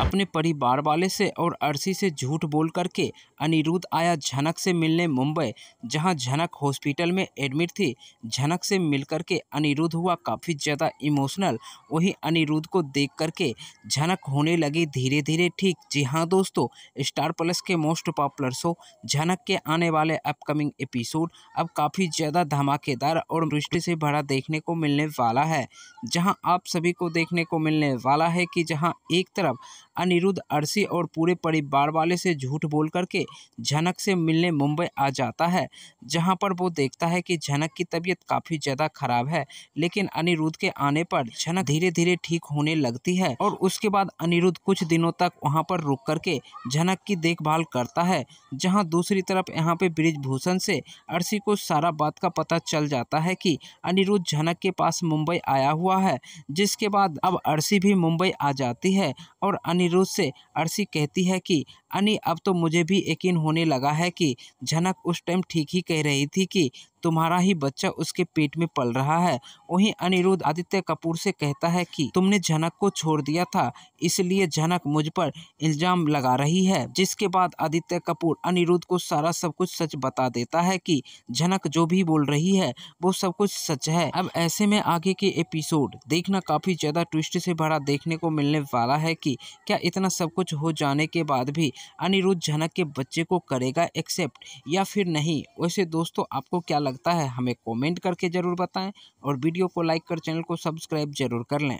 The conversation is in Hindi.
अपने परिवार वाले से और अरसी से झूठ बोल करके अनिरुद्ध आया झनक से मिलने मुंबई जहां झनक हॉस्पिटल में एडमिट थी झनक से मिल करके अनिरुद्ध हुआ काफ़ी ज़्यादा इमोशनल वहीं अनिरुद्ध को देख करके झनक होने लगी धीरे धीरे ठीक जी हाँ दोस्तों स्टार प्लस के मोस्ट पॉपुलर शो झनक के आने वाले अपकमिंग एपिसोड अब काफ़ी ज़्यादा धमाकेदार और दृष्टि से भरा देखने को मिलने वाला है जहाँ आप सभी को देखने को मिलने वाला है कि जहाँ एक तरफ अनिरुद्ध अरसी और पूरे परिवार वाले से झूठ बोल करके झनक से मिलने मुंबई आ जाता है जहां पर वो देखता है कि झनक की तबीयत काफ़ी ज़्यादा खराब है लेकिन अनिरुद्ध के आने पर झनक धीरे धीरे ठीक होने लगती है और उसके बाद अनिरुद्ध कुछ दिनों तक वहाँ पर रुक करके झनक की देखभाल करता है जहाँ दूसरी तरफ यहाँ पे ब्रिजभूषण से अरसी को सारा बात का पता चल जाता है कि अनिरुद्ध झनक के पास मुंबई आया हुआ है जिसके बाद अब अरसी भी मुंबई आ जाती है और अनिरुद्ध अनिरुद्ध से अर्सी कहती है कि अनि अब तो मुझे भी यकीन होने लगा है कि झनक उस टाइम ठीक ही कह रही थी कि तुम्हारा ही बच्चा उसके पेट में पल रहा है वहीं अनिरुद्ध आदित्य कपूर से कहता है कि तुमने झनक को छोड़ दिया था इसलिए झनक मुझ पर इल्जाम लगा रही है जिसके बाद आदित्य कपूर अनिरुद्ध को सारा सब कुछ सच बता देता है कि झनक जो भी बोल रही है वो सब कुछ सच है अब ऐसे में आगे के एपिसोड देखना काफी ज्यादा ट्विस्ट से भरा देखने को मिलने वाला है की क्या इतना सब कुछ हो जाने के बाद भी अनिरुद्ध झनक के बच्चे को करेगा एक्सेप्ट या फिर नहीं वैसे दोस्तों आपको क्या लगता है हमें कमेंट करके ज़रूर बताएं और वीडियो को लाइक कर चैनल को सब्सक्राइब जरूर कर लें